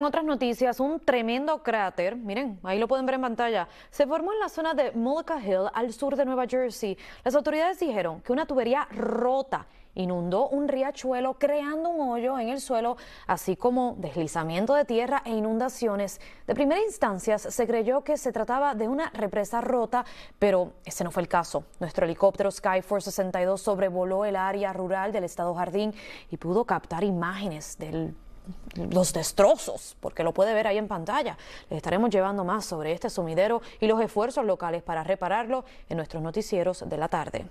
otras noticias, un tremendo cráter, miren, ahí lo pueden ver en pantalla, se formó en la zona de Mullica Hill, al sur de Nueva Jersey. Las autoridades dijeron que una tubería rota inundó un riachuelo creando un hoyo en el suelo, así como deslizamiento de tierra e inundaciones. De primera instancia se creyó que se trataba de una represa rota, pero ese no fue el caso. Nuestro helicóptero Skyforce 62 sobrevoló el área rural del estado Jardín y pudo captar imágenes del los destrozos, porque lo puede ver ahí en pantalla. Les estaremos llevando más sobre este sumidero y los esfuerzos locales para repararlo en nuestros noticieros de la tarde.